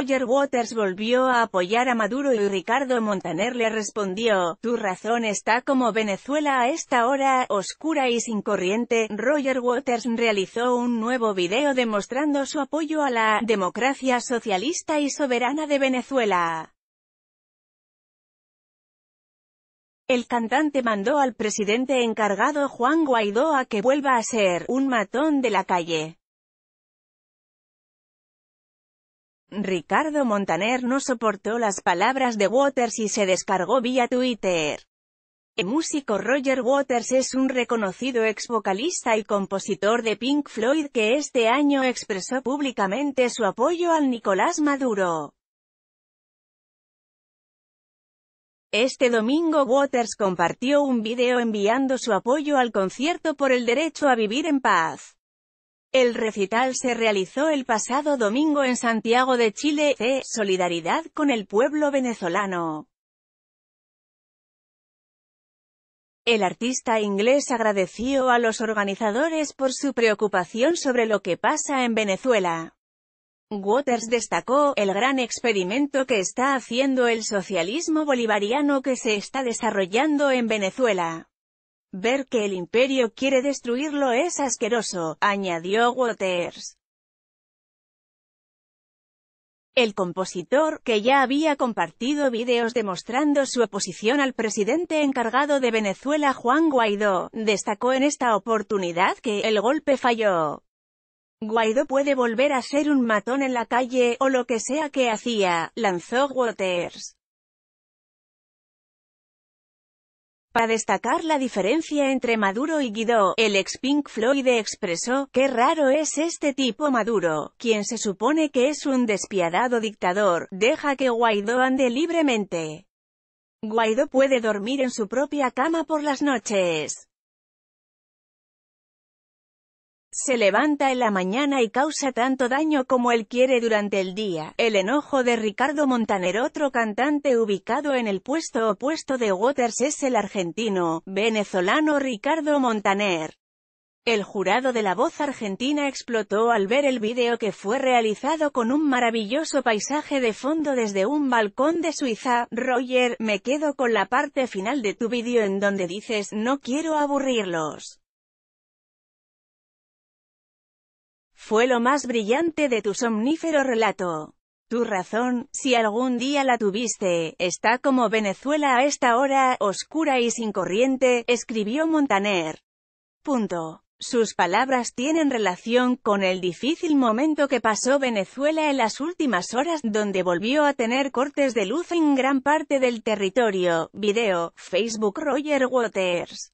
Roger Waters volvió a apoyar a Maduro y Ricardo Montaner le respondió, tu razón está como Venezuela a esta hora, oscura y sin corriente. Roger Waters realizó un nuevo video demostrando su apoyo a la democracia socialista y soberana de Venezuela. El cantante mandó al presidente encargado Juan Guaidó a que vuelva a ser un matón de la calle. Ricardo Montaner no soportó las palabras de Waters y se descargó vía Twitter. El músico Roger Waters es un reconocido ex vocalista y compositor de Pink Floyd que este año expresó públicamente su apoyo al Nicolás Maduro. Este domingo Waters compartió un video enviando su apoyo al concierto por el derecho a vivir en paz. El recital se realizó el pasado domingo en Santiago de Chile, de solidaridad con el pueblo venezolano. El artista inglés agradeció a los organizadores por su preocupación sobre lo que pasa en Venezuela. Waters destacó el gran experimento que está haciendo el socialismo bolivariano que se está desarrollando en Venezuela. Ver que el imperio quiere destruirlo es asqueroso, añadió Waters. El compositor, que ya había compartido vídeos demostrando su oposición al presidente encargado de Venezuela Juan Guaidó, destacó en esta oportunidad que el golpe falló. Guaidó puede volver a ser un matón en la calle, o lo que sea que hacía, lanzó Waters. Para destacar la diferencia entre Maduro y Guido, el ex Pink Floyd expresó, «Qué raro es este tipo Maduro, quien se supone que es un despiadado dictador, deja que Guaidó ande libremente. Guaidó puede dormir en su propia cama por las noches». se levanta en la mañana y causa tanto daño como él quiere durante el día. El enojo de Ricardo Montaner Otro cantante ubicado en el puesto opuesto de Waters es el argentino, venezolano Ricardo Montaner. El jurado de la voz argentina explotó al ver el vídeo que fue realizado con un maravilloso paisaje de fondo desde un balcón de Suiza. Roger, me quedo con la parte final de tu vídeo en donde dices no quiero aburrirlos. fue lo más brillante de tu somnífero relato. Tu razón, si algún día la tuviste, está como Venezuela a esta hora, oscura y sin corriente, escribió Montaner. Punto. Sus palabras tienen relación con el difícil momento que pasó Venezuela en las últimas horas, donde volvió a tener cortes de luz en gran parte del territorio. Video, Facebook Roger Waters.